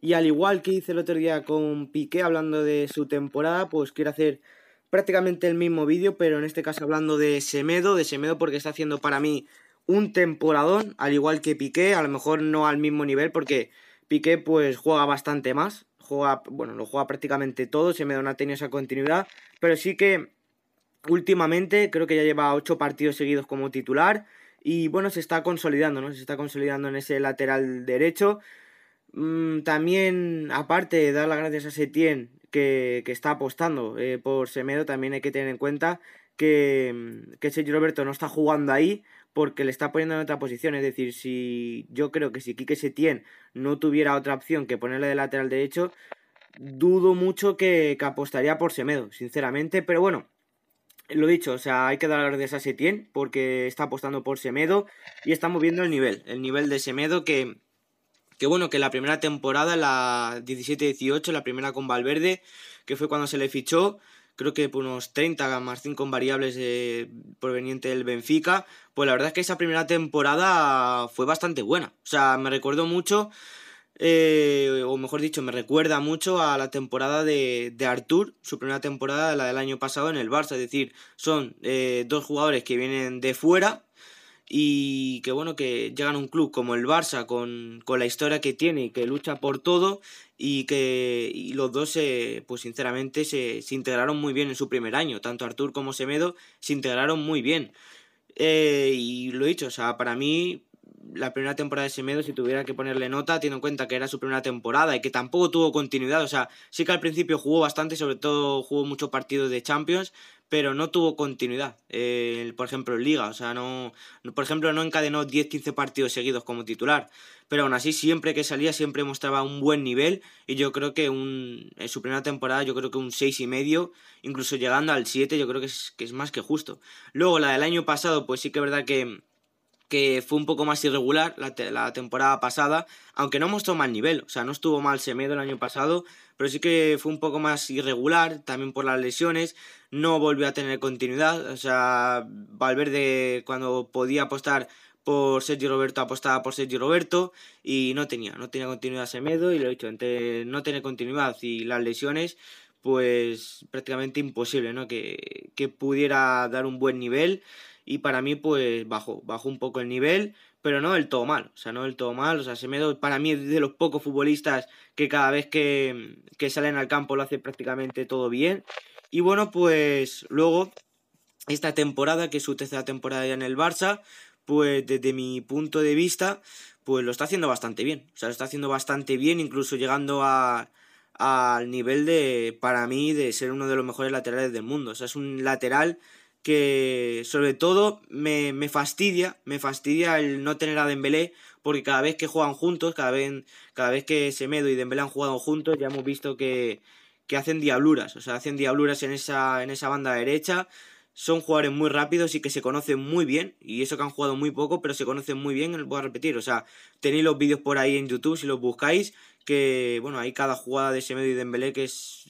Y al igual que hice el otro día con Piqué hablando de su temporada, pues quiero hacer prácticamente el mismo vídeo, pero en este caso hablando de Semedo, de Semedo porque está haciendo para mí un temporadón, al igual que Piqué, a lo mejor no al mismo nivel porque Piqué pues juega bastante más, juega, bueno, lo juega prácticamente todo, Semedo no ha tenido esa continuidad, pero sí que últimamente creo que ya lleva 8 partidos seguidos como titular y bueno, se está consolidando, ¿no? Se está consolidando en ese lateral derecho Mm, también, aparte de dar las gracias a Setien, que, que está apostando eh, por Semedo, también hay que tener en cuenta que, mm, que Roberto no está jugando ahí porque le está poniendo en otra posición. Es decir, si yo creo que si Quique Setien no tuviera otra opción que ponerle de lateral derecho, dudo mucho que, apostaría por Semedo, sinceramente. Pero bueno, lo dicho, o sea, hay que dar las gracias a Setien porque está apostando por Semedo y estamos viendo el nivel, el nivel de Semedo que que bueno, que la primera temporada, la 17-18, la primera con Valverde, que fue cuando se le fichó, creo que por unos 30 más 5 variables provenientes eh, proveniente del Benfica, pues la verdad es que esa primera temporada fue bastante buena. O sea, me recuerdo mucho, eh, o mejor dicho, me recuerda mucho a la temporada de, Artur, su primera temporada, la del año pasado en el Barça. Es decir, son eh, dos jugadores que vienen de fuera, y que bueno, que llegan un club como el Barça con, la historia que tiene, y que lucha por todo y que los dos, se, pues sinceramente, se, integraron muy bien en su primer año, tanto Artur como Semedo se integraron muy bien. Eh, y lo he dicho, o sea, para mí la primera temporada de Semedo, si tuviera que ponerle nota, teniendo en cuenta que era su primera temporada y que tampoco tuvo continuidad, o sea, sí que al principio jugó bastante, sobre todo jugó muchos partidos de Champions, pero no tuvo continuidad, por ejemplo, en Liga, o sea, no, por ejemplo, no encadenó 10-15 partidos seguidos como titular, pero aún así siempre que salía siempre mostraba un buen nivel y yo creo que un, en su primera temporada yo creo que un 6,5, incluso llegando al 7, yo creo que es, que es más que justo. Luego la del año pasado, pues sí que es verdad que que fue un poco más irregular la, temporada pasada, aunque no mostró mal nivel, o sea, no estuvo mal Semedo el año pasado, pero sí que fue un poco más irregular, también por las lesiones, no volvió a tener continuidad, o sea, Valverde cuando podía apostar por Sergio Roberto apostaba por Sergio Roberto y no tenía, no tenía continuidad Semedo y lo he dicho, entre no tener continuidad y las lesiones, pues prácticamente imposible, ¿no? Que, pudiera dar un buen nivel y para mí pues bajó, bajó un poco el nivel, pero no del todo mal, o sea, no del todo mal, o sea, Semedo para mí es de los pocos futbolistas que cada vez que, que salen al campo lo hace prácticamente todo bien. Y bueno, pues luego esta temporada, que es su tercera temporada ya en el Barça, pues desde mi punto de vista, pues lo está haciendo bastante bien, o sea, lo está haciendo bastante bien, incluso llegando a al nivel de, para mí, de ser uno de los mejores laterales del mundo. O sea, es un lateral que sobre todo me, fastidia, me fastidia el no tener a Dembélé, porque cada vez que juegan juntos, cada vez, cada vez que Semedo y Dembélé han jugado juntos, ya hemos visto que, que hacen diabluras, o sea, hacen diabluras en esa, en esa banda derecha, son jugadores muy rápidos y que se conocen muy bien. Y eso que han jugado muy poco, pero se conocen muy bien, lo voy a repetir. O sea, tenéis los vídeos por ahí en YouTube si los buscáis. Que bueno, hay cada jugada de Semedo y Dembélé que es,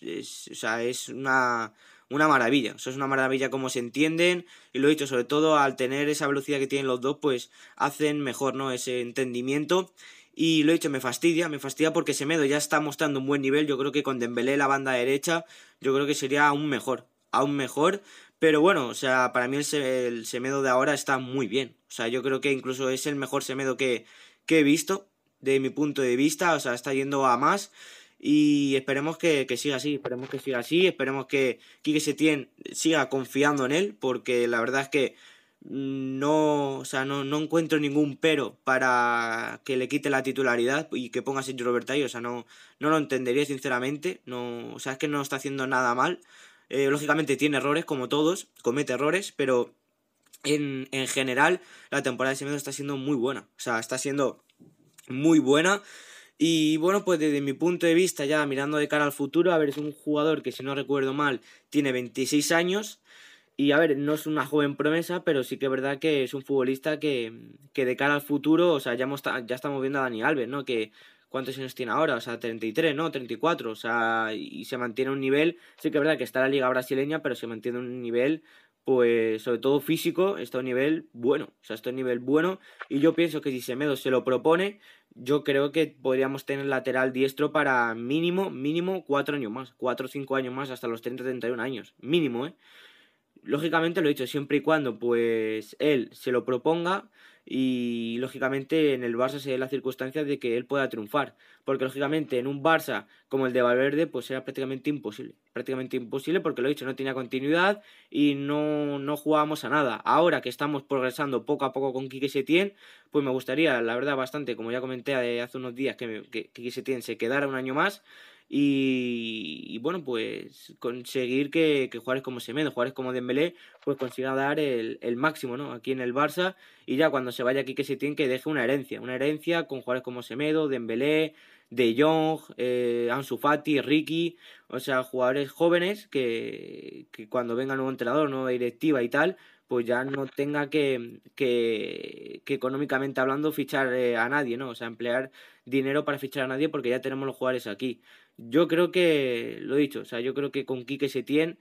o sea, es una, maravilla. Eso es una maravilla cómo se entienden. Y lo he dicho, sobre todo al tener esa velocidad que tienen los dos, pues hacen mejor ¿no? ese entendimiento. Y lo he dicho, me fastidia, me fastidia porque Semedo ya está mostrando un buen nivel. Yo creo que con Dembélé la banda derecha, yo creo que sería aún mejor aún mejor. Pero bueno, o sea, para mí el, Semedo de ahora está muy bien. O sea, yo creo que incluso es el mejor Semedo que, he visto, de mi punto de vista. O sea, está yendo a más. Y esperemos que, siga así, esperemos que siga así, esperemos que Quique Setién siga confiando en él, porque la verdad es que no, o sea, no, encuentro ningún pero para que le quite la titularidad y que ponga a Sergio Robertay, o sea, no, no lo entendería sinceramente, no, o sea, es que no está haciendo nada mal, eh, lógicamente tiene errores, como todos, comete errores, pero en, general la temporada de Semedo está siendo muy buena. O sea, está siendo muy buena. Y bueno, pues desde mi punto de vista, ya mirando de cara al futuro, a ver, es un jugador que si no recuerdo mal tiene 26 años. Y a ver, no es una joven promesa, pero sí que es verdad que es un futbolista que, de cara al futuro, o sea, ya, hemos, ya estamos viendo a Dani Alves, ¿no? Que cuántos años tiene ahora, o sea, 33, ¿no? 34, o sea, y se mantiene un nivel, sí que es verdad que está la liga brasileña, pero se mantiene un nivel, pues, sobre todo físico, está un nivel bueno, o sea, está un nivel bueno, y yo pienso que si Semedo se lo propone, yo creo que podríamos tener lateral diestro para mínimo, mínimo 4 años más, 4 o 5 años más, hasta los 30, 31 años, mínimo, ¿eh? Lógicamente lo he dicho, siempre y cuando, pues, él se lo proponga, y lógicamente en el Barça se dé la circunstancia de que él pueda triunfar, porque lógicamente en un Barça como el de Valverde pues era prácticamente imposible, prácticamente imposible porque lo he dicho, no tenía continuidad y no, no jugábamos a nada. Ahora que estamos progresando poco a poco con Quique Setién, pues me gustaría, la verdad, bastante, como ya comenté eh, hace unos días, que, me, que, Setién se quedara un año más, y, bueno, pues conseguir que, que jugadores como Semedo, jugadores como Dembélé, pues consiga dar el, el, máximo, ¿no? Aquí en el Barça y ya cuando se vaya aquí que se tiene que deje una herencia, una herencia con jugadores como Semedo, Dembélé, de Jong, eh, Ansu Fati, Ricky, o sea, jugadores jóvenes que, que cuando venga un nuevo entrenador, nueva directiva y tal, pues ya no tenga que, que, que económicamente hablando fichar eh, a nadie, ¿no? O sea, emplear dinero para fichar a nadie porque ya tenemos los jugadores aquí. Yo creo que, lo he dicho, o sea, yo creo que con Quique Setién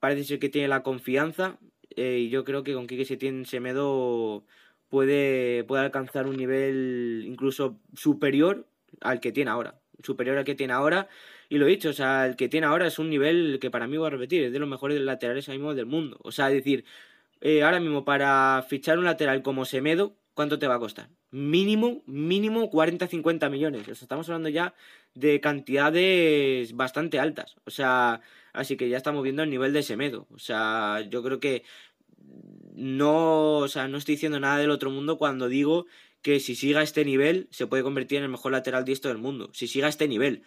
parece ser que tiene la confianza eh, y yo creo que con Quique Setién Semedo puede, puede alcanzar un nivel incluso superior al que tiene ahora, superior al que tiene ahora. Y lo he dicho, o sea, el que tiene ahora es un nivel que para mí voy a repetir, es de los mejores laterales ahí mismo del mundo. O sea, decir, eh, ahora mismo para fichar un lateral como Semedo, ¿cuánto te va a costar? Mínimo, mínimo 40-50 millones. estamos hablando ya de cantidades bastante altas. O sea, así que ya estamos viendo el nivel de Semedo. O sea, yo creo que no, o no estoy diciendo nada del otro mundo cuando digo que si siga este nivel se puede convertir en el mejor lateral esto del mundo. Si siga este nivel.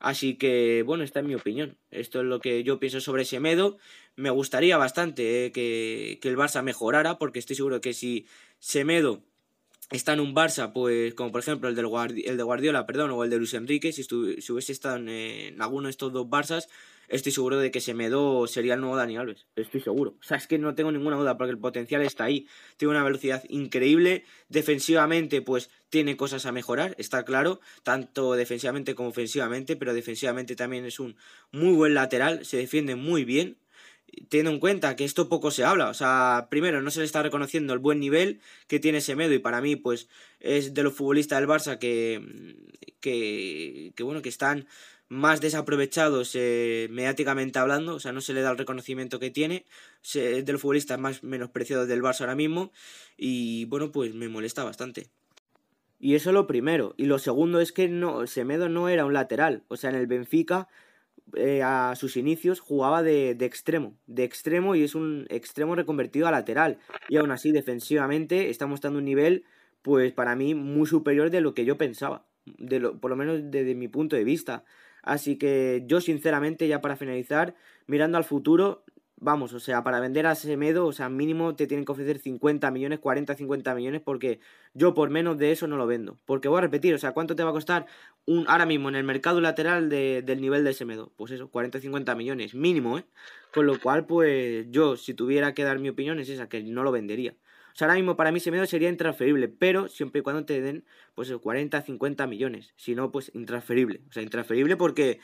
Así que, bueno, esta es mi opinión. Esto es lo que yo pienso sobre Semedo. Me gustaría bastante eh, que, el Barça mejorara, porque estoy seguro que si Semedo está en un Barça, pues como por ejemplo el, del el de Guardiola, perdón, o el de Luis Enrique, si, si hubiese estado en, en alguno de estos dos Barças, estoy seguro de que Semedo sería el nuevo Dani Alves. Estoy seguro. O sea, es que no tengo ninguna duda porque el potencial está ahí. Tiene una velocidad increíble. Defensivamente, pues tiene cosas a mejorar, está claro, tanto defensivamente como ofensivamente, pero defensivamente también es un muy buen lateral, se defiende muy bien. Teniendo en cuenta que esto poco se habla, o sea, primero no se le está reconociendo el buen nivel que tiene Semedo y para mí pues es de los futbolistas del Barça que, que, que bueno, que están más desaprovechados mediáticamente hablando, o sea, no se le da el reconocimiento que tiene, es de los futbolistas más menospreciados del Barça ahora mismo, y bueno, pues me molesta bastante. Y eso lo primero, y lo segundo es que no, Semedo no era un lateral, o sea, en el Benfica eh, a sus inicios jugaba de, extremo, de extremo y es un extremo reconvertido a lateral, y aún así defensivamente está mostrando un nivel, pues para mí, muy superior de lo que yo pensaba, de lo, por lo menos desde mi punto de vista. Así que yo sinceramente, ya para finalizar, mirando al futuro, vamos, o sea, para vender a Semedo, o sea, mínimo te tienen que ofrecer 50 millones, 40, 50 millones, porque yo por menos de eso no lo vendo. Porque voy a repetir, o sea, ¿cuánto te va a costar un ahora mismo en el mercado lateral del nivel de Semedo? Pues eso, 40, 50 millones, mínimo, ¿eh? Con lo cual, pues yo, si tuviera que dar mi opinión, es esa, que no lo vendería. O sea, ahora mismo para mí Semedo sería intransferible, pero siempre y cuando te den pues 40, 50 millones. Si no, pues intransferible. O sea, intransferible porque...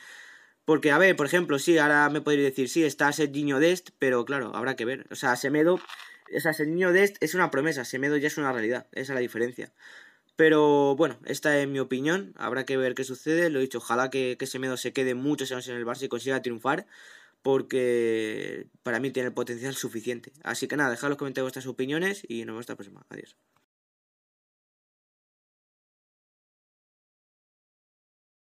Porque, a ver, por ejemplo, sí, ahora me podría decir, sí, está de Dest, pero claro, habrá que ver. O sea, Semedo, o sea, niño Dest es una promesa, Semedo ya es una realidad, esa es la diferencia. Pero bueno, esta es mi opinión, habrá que ver qué sucede, lo he dicho, ojalá que, que Semedo se quede muchos años en el Barça y consiga triunfar, porque para mí tiene el potencial suficiente. Así que nada, dejad los comentarios vuestras opiniones y nos vemos la próxima. Adiós.